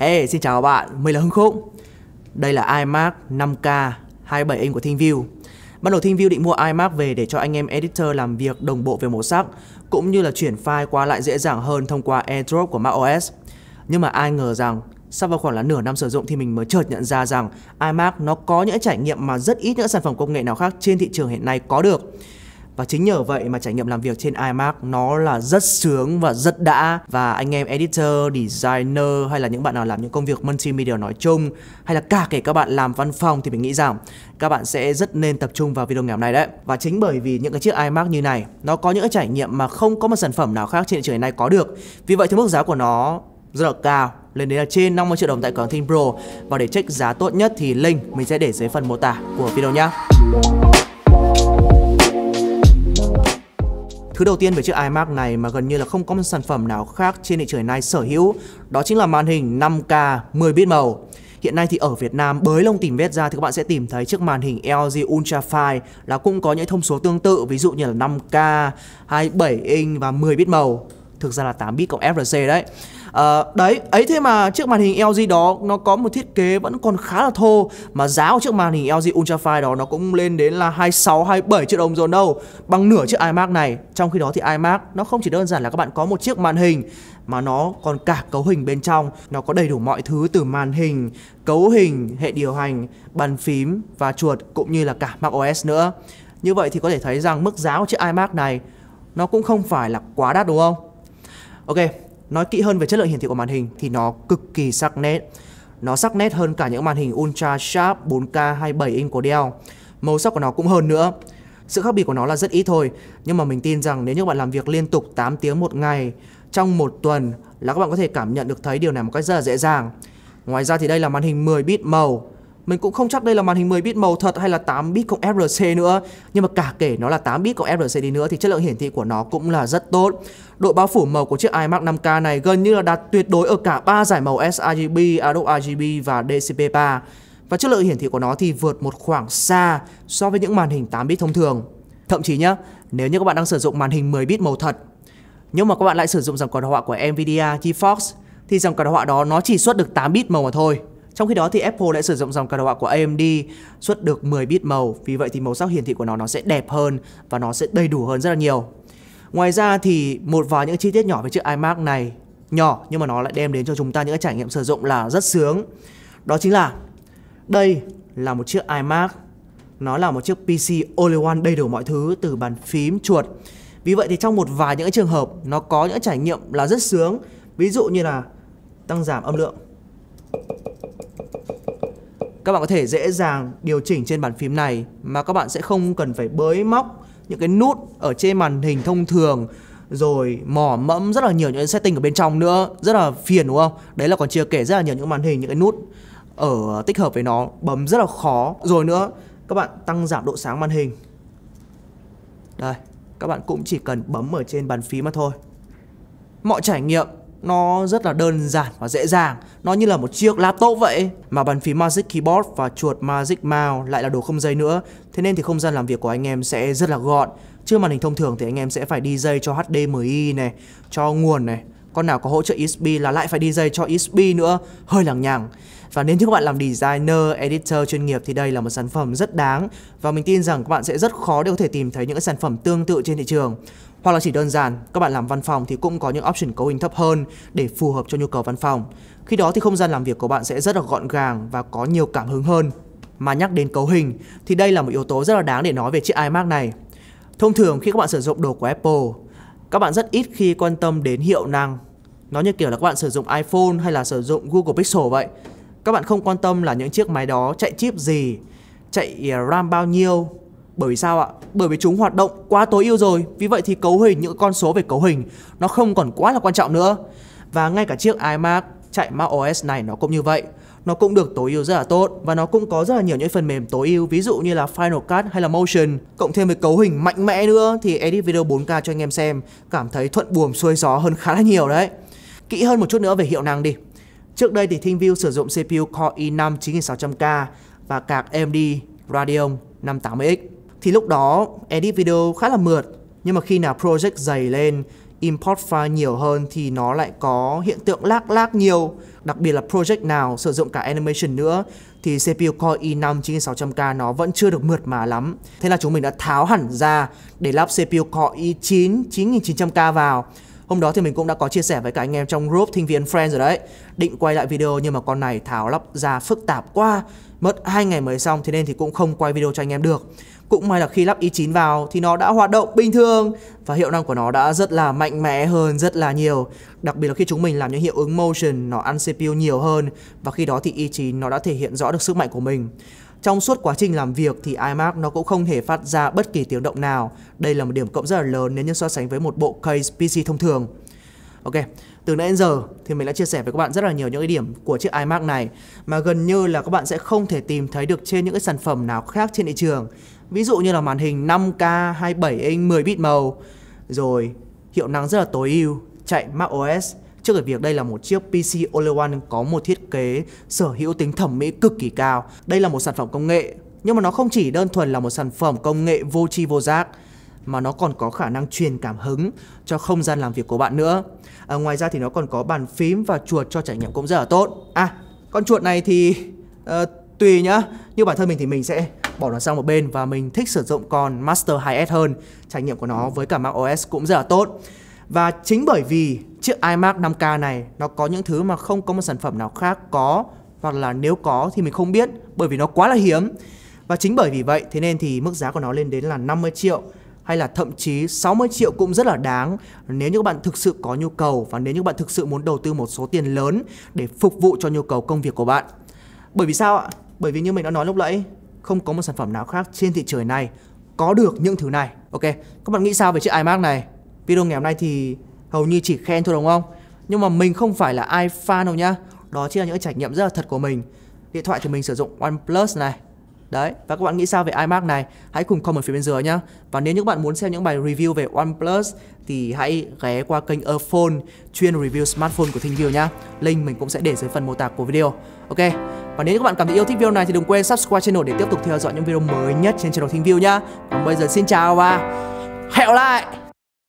Hey, xin chào các bạn, mình là Hưng Khúc Đây là iMac 5K 27 inch của ThinkView. Ban đầu ThinkView định mua iMac về để cho anh em editor làm việc đồng bộ về màu sắc Cũng như là chuyển file qua lại dễ dàng hơn thông qua AirDrop của macOS Nhưng mà ai ngờ rằng sau vào khoảng là nửa năm sử dụng thì mình mới chợt nhận ra rằng iMac nó có những trải nghiệm mà rất ít những sản phẩm công nghệ nào khác trên thị trường hiện nay có được và chính nhờ vậy mà trải nghiệm làm việc trên iMac nó là rất sướng và rất đã và anh em editor, designer hay là những bạn nào làm những công việc multimedia nói chung hay là cả kể các bạn làm văn phòng thì mình nghĩ rằng các bạn sẽ rất nên tập trung vào video ngày hôm nay đấy và chính bởi vì những cái chiếc iMac như này nó có những cái trải nghiệm mà không có một sản phẩm nào khác trên thị trường này có được vì vậy thì mức giá của nó rất là cao lên đến là trên 50 triệu đồng tại cửa Thing Pro và để check giá tốt nhất thì link mình sẽ để dưới phần mô tả của video nhé. Thứ đầu tiên về chiếc iMac này mà gần như là không có một sản phẩm nào khác trên thị trường này sở hữu, đó chính là màn hình 5K 10 bit màu. Hiện nay thì ở Việt Nam bới lông tìm vết ra thì các bạn sẽ tìm thấy chiếc màn hình LG Ultra Fine là cũng có những thông số tương tự ví dụ như là 5K, 27 inch và 10 bit màu. Thực ra là 8 bit cộng FRC đấy à, Đấy ấy thế mà chiếc màn hình LG đó nó có một thiết kế vẫn còn khá là thô Mà giá của chiếc màn hình LG Ultra Fine đó nó cũng lên đến là 26, 27 triệu đồng rồi đâu Bằng nửa chiếc iMac này Trong khi đó thì iMac nó không chỉ đơn giản là các bạn có một chiếc màn hình mà nó còn cả cấu hình bên trong nó có đầy đủ mọi thứ từ màn hình cấu hình hệ điều hành bàn phím và chuột cũng như là cả Mac OS nữa như vậy thì có thể thấy rằng mức giá của chiếc iMac này nó cũng không phải là quá đắt đúng không ok Nói kỹ hơn về chất lượng hiển thị của màn hình thì nó cực kỳ sắc nét. Nó sắc nét hơn cả những màn hình Ultra Sharp 4K 27 inch của Dell. Màu sắc của nó cũng hơn nữa. Sự khác biệt của nó là rất ít thôi, nhưng mà mình tin rằng nếu như bạn làm việc liên tục 8 tiếng một ngày trong một tuần là các bạn có thể cảm nhận được thấy điều này một cách rất là dễ dàng. Ngoài ra thì đây là màn hình 10 bit màu, mình cũng không chắc đây là màn hình 10 bit màu thật hay là 8 bit cộng FRC nữa Nhưng mà cả kể nó là 8 bit cộng FRC đi nữa thì chất lượng hiển thị của nó cũng là rất tốt Độ bao phủ màu của chiếc iMac 5K này gần như là đạt tuyệt đối ở cả ba giải màu sRGB, Adobe RGB và DCP-3 Và chất lượng hiển thị của nó thì vượt một khoảng xa so với những màn hình 8 bit thông thường Thậm chí nhá, nếu như các bạn đang sử dụng màn hình 10 bit màu thật Nhưng mà các bạn lại sử dụng dòng card họa của Nvidia GeForce thì dòng card họa đó nó chỉ xuất được 8 bit màu mà thôi trong khi đó thì Apple lại sử dụng dòng card họa của AMD xuất được 10 bit màu, vì vậy thì màu sắc hiển thị của nó nó sẽ đẹp hơn và nó sẽ đầy đủ hơn rất là nhiều. Ngoài ra thì một vài những chi tiết nhỏ về chiếc iMac này nhỏ nhưng mà nó lại đem đến cho chúng ta những cái trải nghiệm sử dụng là rất sướng. Đó chính là đây là một chiếc iMac. Nó là một chiếc PC all in one đầy đủ mọi thứ từ bàn phím chuột. Vì vậy thì trong một vài những trường hợp nó có những trải nghiệm là rất sướng. Ví dụ như là tăng giảm âm lượng các bạn có thể dễ dàng điều chỉnh trên bàn phím này mà các bạn sẽ không cần phải bới móc những cái nút ở trên màn hình thông thường rồi mỏ mẫm rất là nhiều những setting ở bên trong nữa rất là phiền đúng không đấy là còn chưa kể rất là nhiều những màn hình những cái nút ở tích hợp với nó bấm rất là khó rồi nữa các bạn tăng giảm độ sáng màn hình đây các bạn cũng chỉ cần bấm ở trên bàn phím mà thôi mọi trải nghiệm nó rất là đơn giản và dễ dàng nó như là một chiếc laptop vậy mà bàn phím Magic Keyboard và chuột Magic Mouse lại là đồ không dây nữa thế nên thì không gian làm việc của anh em sẽ rất là gọn chưa màn hình thông thường thì anh em sẽ phải đi dây cho HDMI này cho nguồn này con nào có hỗ trợ ESP là lại phải đi dây cho ESP nữa hơi lằng nhằng và nếu như các bạn làm designer, editor chuyên nghiệp thì đây là một sản phẩm rất đáng và mình tin rằng các bạn sẽ rất khó để có thể tìm thấy những cái sản phẩm tương tự trên thị trường. Hoặc là chỉ đơn giản, các bạn làm văn phòng thì cũng có những option cấu hình thấp hơn để phù hợp cho nhu cầu văn phòng. Khi đó thì không gian làm việc của bạn sẽ rất là gọn gàng và có nhiều cảm hứng hơn. Mà nhắc đến cấu hình thì đây là một yếu tố rất là đáng để nói về chiếc iMac này. Thông thường khi các bạn sử dụng đồ của Apple các bạn rất ít khi quan tâm đến hiệu năng nó như kiểu là các bạn sử dụng iPhone hay là sử dụng Google Pixel vậy các bạn không quan tâm là những chiếc máy đó chạy chip gì chạy à, RAM bao nhiêu bởi vì sao ạ? Bởi vì chúng hoạt động quá tối ưu rồi Vì vậy thì cấu hình, những con số về cấu hình Nó không còn quá là quan trọng nữa Và ngay cả chiếc iMac chạy macOS này nó cũng như vậy nó cũng được tối ưu rất là tốt và nó cũng có rất là nhiều những phần mềm tối ưu ví dụ như là Final Cut hay là Motion cộng thêm với cấu hình mạnh mẽ nữa thì edit video 4K cho anh em xem cảm thấy thuận buồm xuôi gió hơn khá là nhiều đấy kỹ hơn một chút nữa về hiệu năng đi trước đây thì ThinkView sử dụng CPU Core i5 9600K và card AMD Radeon 580X thì lúc đó edit video khá là mượt nhưng mà khi nào project dày lên import file nhiều hơn thì nó lại có hiện tượng lag lag nhiều đặc biệt là project nào sử dụng cả animation nữa thì CPU Core i5 9600K nó vẫn chưa được mượt mà lắm. Thế là chúng mình đã tháo hẳn ra để lắp CPU Core i9 9900K vào. Hôm đó thì mình cũng đã có chia sẻ với cả anh em trong group Thinh Viên Friends rồi đấy. Định quay lại video nhưng mà con này tháo lắp ra phức tạp quá mất hai ngày mới xong thế nên thì cũng không quay video cho anh em được cũng may là khi lắp i9 vào thì nó đã hoạt động bình thường và hiệu năng của nó đã rất là mạnh mẽ hơn rất là nhiều đặc biệt là khi chúng mình làm những hiệu ứng motion nó ăn CPU nhiều hơn và khi đó thì i9 nó đã thể hiện rõ được sức mạnh của mình trong suốt quá trình làm việc thì iMac nó cũng không thể phát ra bất kỳ tiếng động nào. Đây là một điểm cộng rất là lớn nếu như so sánh với một bộ case PC thông thường. Ok, từ nãy đến giờ thì mình đã chia sẻ với các bạn rất là nhiều những cái điểm của chiếc iMac này mà gần như là các bạn sẽ không thể tìm thấy được trên những cái sản phẩm nào khác trên thị trường. Ví dụ như là màn hình 5K 27 inch 10 bit màu rồi hiệu năng rất là tối ưu, chạy macOS trước cái việc đây là một chiếc PC all one có một thiết kế sở hữu tính thẩm mỹ cực kỳ cao. Đây là một sản phẩm công nghệ nhưng mà nó không chỉ đơn thuần là một sản phẩm công nghệ vô tri vô giác mà nó còn có khả năng truyền cảm hứng cho không gian làm việc của bạn nữa. À, ngoài ra thì nó còn có bàn phím và chuột cho trải nghiệm cũng rất là tốt. À, con chuột này thì uh, tùy nhá. Như bản thân mình thì mình sẽ bỏ nó sang một bên và mình thích sử dụng con Master 2S hơn. Trải nghiệm của nó với cả Mac OS cũng rất là tốt. Và chính bởi vì chiếc iMac 5K này nó có những thứ mà không có một sản phẩm nào khác có hoặc là nếu có thì mình không biết bởi vì nó quá là hiếm. Và chính bởi vì vậy thế nên thì mức giá của nó lên đến là 50 triệu hay là thậm chí 60 triệu cũng rất là đáng nếu như các bạn thực sự có nhu cầu và nếu như các bạn thực sự muốn đầu tư một số tiền lớn để phục vụ cho nhu cầu công việc của bạn. Bởi vì sao ạ? Bởi vì như mình đã nói lúc nãy, không có một sản phẩm nào khác trên thị trường này có được những thứ này. Ok, các bạn nghĩ sao về chiếc iMac này? Video ngày hôm nay thì hầu như chỉ khen thôi đúng không? Nhưng mà mình không phải là fan đâu nhá. Đó chỉ là những trải nghiệm rất là thật của mình. Điện thoại thì mình sử dụng OnePlus này Đấy, và các bạn nghĩ sao về iMac này? Hãy cùng comment phía bên dưới nhé. Và nếu những bạn muốn xem những bài review về OnePlus thì hãy ghé qua kênh Airphone chuyên review smartphone của Thinh View nhá. Link mình cũng sẽ để dưới phần mô tả của video. Ok. Và nếu các bạn cảm thấy yêu thích video này thì đừng quên subscribe channel để tiếp tục theo dõi những video mới nhất trên channel Thinh View nhá. Còn bây giờ xin chào và hẹn lại.